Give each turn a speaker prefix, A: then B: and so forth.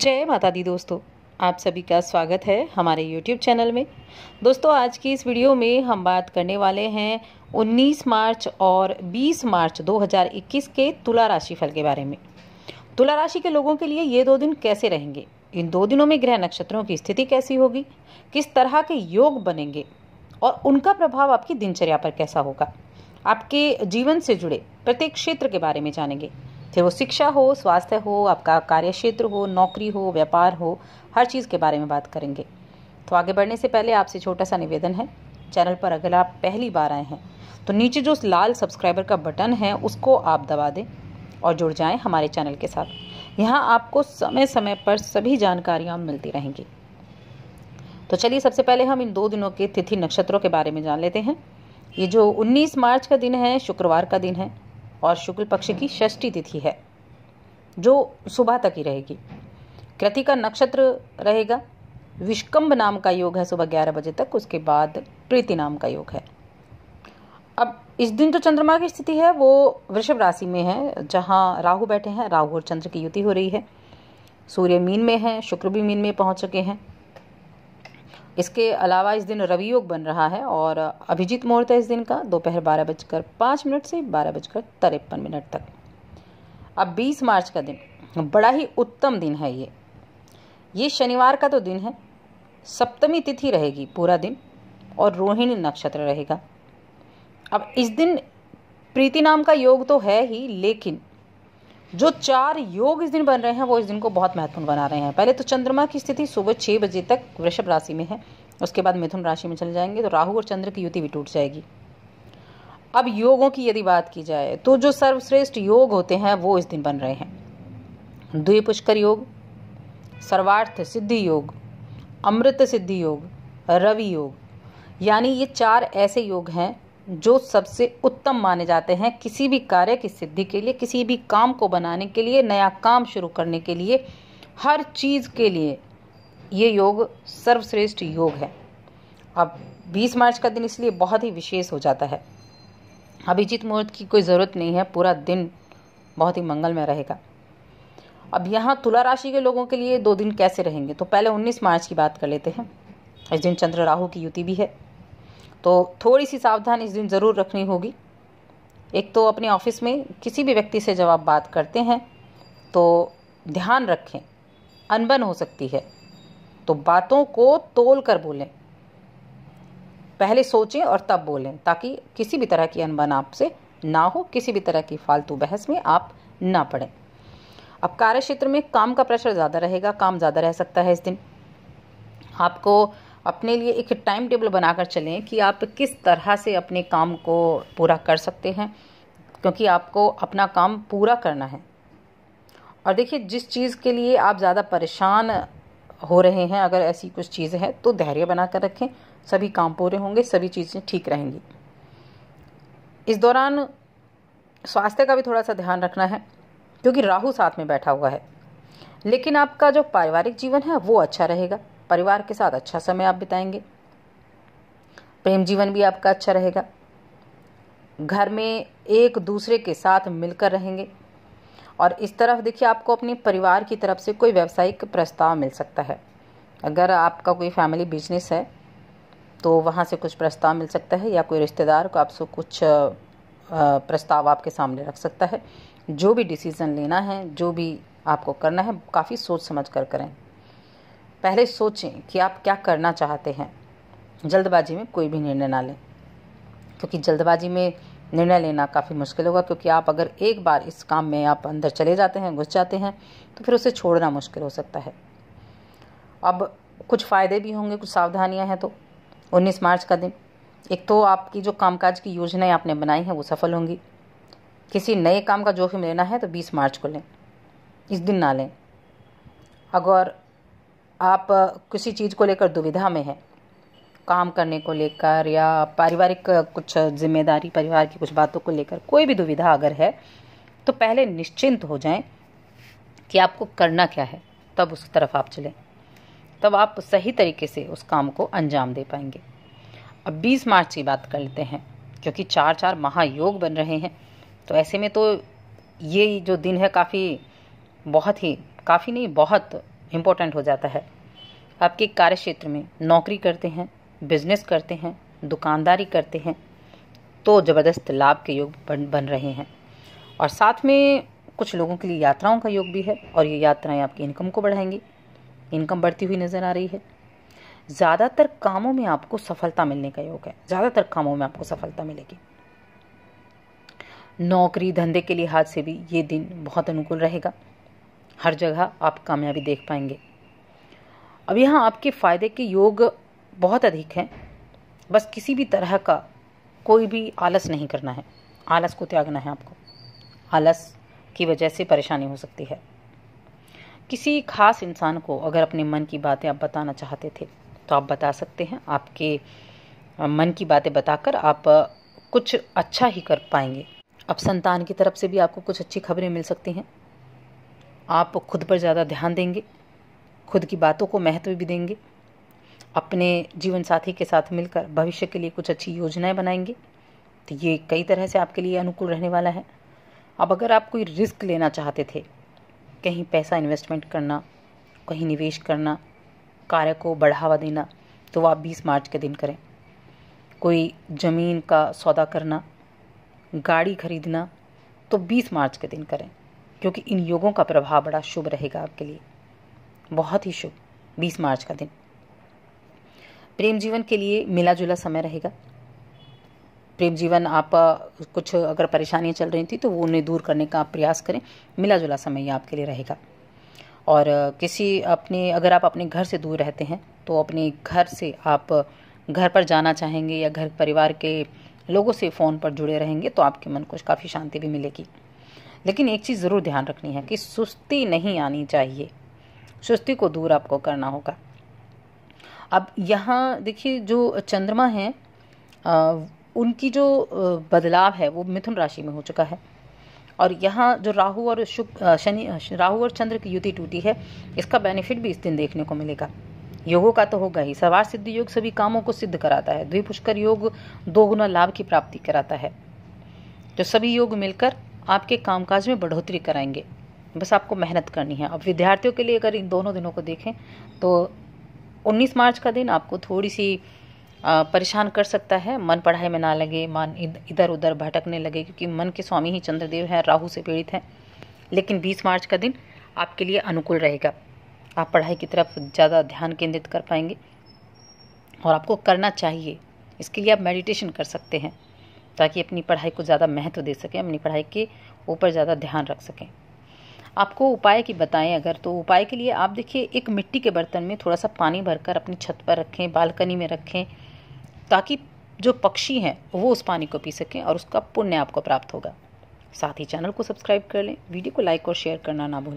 A: जय माता दी दोस्तों आप सभी का स्वागत है हमारे YouTube चैनल में दोस्तों आज की इस वीडियो में हम बात करने वाले हैं 19 मार्च और 20 मार्च 2021 के तुला राशि फल के बारे में तुला राशि के लोगों के लिए ये दो दिन कैसे रहेंगे इन दो दिनों में ग्रह नक्षत्रों की स्थिति कैसी होगी किस तरह के योग बनेंगे और उनका प्रभाव आपकी दिनचर्या पर कैसा होगा आपके जीवन से जुड़े प्रत्येक क्षेत्र के बारे में जानेंगे फिर वो शिक्षा हो स्वास्थ्य हो आपका कार्य क्षेत्र हो नौकरी हो व्यापार हो हर चीज़ के बारे में बात करेंगे तो आगे बढ़ने से पहले आपसे छोटा सा निवेदन है चैनल पर अगर आप पहली बार आए हैं तो नीचे जो लाल सब्सक्राइबर का बटन है उसको आप दबा दें और जुड़ जाएं हमारे चैनल के साथ यहाँ आपको समय समय पर सभी जानकारियाँ मिलती रहेंगी तो चलिए सबसे पहले हम इन दो दिनों के तिथि नक्षत्रों के बारे में जान लेते हैं ये जो 19 मार्च का दिन है शुक्रवार का दिन है और शुक्ल पक्ष की षष्ठी तिथि है जो सुबह तक ही रहेगी कृति का नक्षत्र रहेगा विष्कम्भ नाम का योग है सुबह ग्यारह बजे तक उसके बाद प्रीति नाम का योग है अब इस दिन जो चंद्रमा की स्थिति है वो वृषभ राशि में है जहाँ राहु बैठे हैं राहु और चंद्र की युति हो रही है सूर्य मीन में है शुक्र भी मीन में पहुँच चुके हैं इसके अलावा इस दिन रवि योग बन रहा है और अभिजीत मुहूर्त है इस दिन का दोपहर बारह बजकर पाँच मिनट से बारह बजकर तिरपन मिनट तक अब बीस मार्च का दिन बड़ा ही उत्तम दिन है ये ये शनिवार का तो दिन है सप्तमी तिथि रहेगी पूरा दिन और रोहिणी नक्षत्र रहेगा अब इस दिन प्रीति नाम का योग तो है ही लेकिन जो चार योग इस दिन बन रहे हैं वो इस दिन को बहुत महत्वपूर्ण बना रहे हैं पहले तो चंद्रमा की स्थिति सुबह छह बजे तक वृषभ राशि में है उसके बाद मिथुन राशि में चले जाएंगे तो राहु और चंद्र की युति भी टूट जाएगी अब योगों की यदि बात की जाए तो जो सर्वश्रेष्ठ योग होते हैं वो इस दिन बन रहे हैं द्विपुष्कर योग सर्वार्थ सिद्धि योग अमृत सिद्धि योग रवि योग यानी ये चार ऐसे योग हैं जो सबसे उत्तम माने जाते हैं किसी भी कार्य की सिद्धि के लिए किसी भी काम को बनाने के लिए नया काम शुरू करने के लिए हर चीज़ के लिए ये योग सर्वश्रेष्ठ योग है अब 20 मार्च का दिन इसलिए बहुत ही विशेष हो जाता है अभिजीत मुहूर्त की कोई ज़रूरत नहीं है पूरा दिन बहुत ही मंगलमय रहेगा अब यहाँ तुला राशि के लोगों के लिए दो दिन कैसे रहेंगे तो पहले 19 मार्च की बात कर लेते हैं इस दिन चंद्र राहु की युति भी है तो थोड़ी सी सावधानी इस दिन ज़रूर रखनी होगी एक तो अपने ऑफिस में किसी भी व्यक्ति से जब आप बात करते हैं तो ध्यान रखें अनबन हो सकती है तो बातों को तोल कर बोलें पहले सोचें और तब बोलें ताकि किसी भी तरह की अनबन आपसे ना हो किसी भी तरह की फालतू बहस में आप ना पड़ें अब कार्य क्षेत्र में काम का प्रेशर ज़्यादा रहेगा काम ज़्यादा रह सकता है इस दिन आपको अपने लिए एक टाइम टेबल बनाकर चलें कि आप किस तरह से अपने काम को पूरा कर सकते हैं क्योंकि आपको अपना काम पूरा करना है और देखिए जिस चीज़ के लिए आप ज़्यादा परेशान हो रहे हैं अगर ऐसी कुछ चीज़ें हैं तो धैर्य बना कर रखें सभी काम पूरे होंगे सभी चीज़ें ठीक रहेंगी इस दौरान स्वास्थ्य का भी थोड़ा सा ध्यान रखना है क्योंकि राहु साथ में बैठा हुआ है लेकिन आपका जो पारिवारिक जीवन है वो अच्छा रहेगा परिवार के साथ अच्छा समय आप बिताएंगे प्रेम जीवन भी आपका अच्छा रहेगा घर में एक दूसरे के साथ मिलकर रहेंगे और इस तरफ देखिए आपको अपने परिवार की तरफ से कोई व्यावसायिक प्रस्ताव मिल सकता है अगर आपका कोई फैमिली बिजनेस है तो वहाँ से कुछ प्रस्ताव मिल सकता है या कोई रिश्तेदार को आपसे कुछ प्रस्ताव आपके सामने रख सकता है जो भी डिसीज़न लेना है जो भी आपको करना है काफ़ी सोच समझ कर करें पहले सोचें कि आप क्या करना चाहते हैं जल्दबाजी में कोई भी निर्णय ना लें क्योंकि जल्दबाजी में निर्णय लेना काफ़ी मुश्किल होगा क्योंकि आप अगर एक बार इस काम में आप अंदर चले जाते हैं घुस जाते हैं तो फिर उसे छोड़ना मुश्किल हो सकता है अब कुछ फ़ायदे भी होंगे कुछ सावधानियां हैं तो 19 मार्च का दिन एक तो आपकी जो कामकाज की योजनाएं आपने बनाई हैं वो सफल होंगी किसी नए काम का जोखिम लेना है तो 20 मार्च को लें इस दिन ना लें अगर आप किसी चीज़ को लेकर दुविधा में हैं काम करने को लेकर या पारिवारिक कुछ जिम्मेदारी परिवार की कुछ बातों को लेकर कोई भी दुविधा अगर है तो पहले निश्चिंत हो जाएं कि आपको करना क्या है तब उस तरफ आप चलें तब आप सही तरीके से उस काम को अंजाम दे पाएंगे अब 20 मार्च की बात कर लेते हैं क्योंकि चार चार महायोग बन रहे हैं तो ऐसे में तो ये जो दिन है काफ़ी बहुत ही काफ़ी नहीं बहुत इम्पोर्टेंट हो जाता है आपके कार्य क्षेत्र में नौकरी करते हैं बिजनेस करते हैं दुकानदारी करते हैं तो ज़बरदस्त लाभ के योग बन बन रहे हैं और साथ में कुछ लोगों के लिए यात्राओं का योग भी है और ये यात्राएं आपकी इनकम को बढ़ाएंगी इनकम बढ़ती हुई नज़र आ रही है ज़्यादातर कामों में आपको सफलता मिलने का योग है ज़्यादातर कामों में आपको सफलता मिलेगी नौकरी धंधे के लिहाज से भी ये दिन बहुत अनुकूल रहेगा हर जगह आप कामयाबी देख पाएंगे अब यहाँ आपके फ़ायदे के योग बहुत अधिक हैं बस किसी भी तरह का कोई भी आलस नहीं करना है आलस को त्यागना है आपको आलस की वजह से परेशानी हो सकती है किसी खास इंसान को अगर अपने मन की बातें आप बताना चाहते थे तो आप बता सकते हैं आपके मन की बातें बताकर आप कुछ अच्छा ही कर पाएंगे अब संतान की तरफ से भी आपको कुछ अच्छी खबरें मिल सकती हैं आप खुद पर ज़्यादा ध्यान देंगे खुद की बातों को महत्व भी देंगे अपने जीवन साथी के साथ मिलकर भविष्य के लिए कुछ अच्छी योजनाएं बनाएंगे तो ये कई तरह से आपके लिए अनुकूल रहने वाला है अब अगर आप कोई रिस्क लेना चाहते थे कहीं पैसा इन्वेस्टमेंट करना कहीं निवेश करना कार्य को बढ़ावा देना तो आप 20 मार्च के दिन करें कोई ज़मीन का सौदा करना गाड़ी खरीदना तो 20 मार्च के दिन करें क्योंकि इन योगों का प्रभाव बड़ा शुभ रहेगा आपके लिए बहुत ही शुभ बीस मार्च का दिन प्रेम जीवन के लिए मिला जुला समय रहेगा प्रेम जीवन आप कुछ अगर परेशानियां चल रही थी तो वो उन्हें दूर करने का आप प्रयास करें मिला जुला समय ये आपके लिए रहेगा और किसी अपने अगर आप अपने घर से दूर रहते हैं तो अपने घर से आप घर पर जाना चाहेंगे या घर परिवार के लोगों से फ़ोन पर जुड़े रहेंगे तो आपके मन को काफ़ी शांति भी मिलेगी लेकिन एक चीज़ ज़रूर ध्यान रखनी है कि सुस्ती नहीं आनी चाहिए सुस्ती को दूर आपको करना होगा अब यहाँ देखिए जो चंद्रमा है उनकी जो बदलाव है वो मिथुन राशि में हो चुका है और यहाँ जो राहु और शुक्र शनि राहु और चंद्र की युति टूटी है इसका बेनिफिट भी इस दिन देखने को मिलेगा योगों का तो होगा ही सवार सिद्धि योग सभी कामों को सिद्ध कराता है द्विपुष्कर योग दो गुना लाभ की प्राप्ति कराता है जो तो सभी योग मिलकर आपके कामकाज में बढ़ोतरी कराएंगे बस आपको मेहनत करनी है अब विद्यार्थियों के लिए अगर इन दोनों दिनों को देखें तो 19 मार्च का दिन आपको थोड़ी सी परेशान कर सकता है मन पढ़ाई में ना लगे मन इधर उधर भटकने लगे क्योंकि मन के स्वामी ही चंद्रदेव हैं राहु से पीड़ित हैं लेकिन 20 मार्च का दिन आपके लिए अनुकूल रहेगा आप पढ़ाई की तरफ ज़्यादा ध्यान केंद्रित कर पाएंगे और आपको करना चाहिए इसके लिए आप मेडिटेशन कर सकते हैं ताकि अपनी पढ़ाई को ज़्यादा महत्व दे सकें अपनी पढ़ाई के ऊपर ज़्यादा ध्यान रख सकें आपको उपाय की बताएं अगर तो उपाय के लिए आप देखिए एक मिट्टी के बर्तन में थोड़ा सा पानी भरकर अपनी छत पर रखें बालकनी में रखें ताकि जो पक्षी हैं वो उस पानी को पी सकें और उसका पुण्य आपको प्राप्त होगा साथ ही चैनल को सब्सक्राइब कर लें वीडियो को लाइक और शेयर करना ना भूलें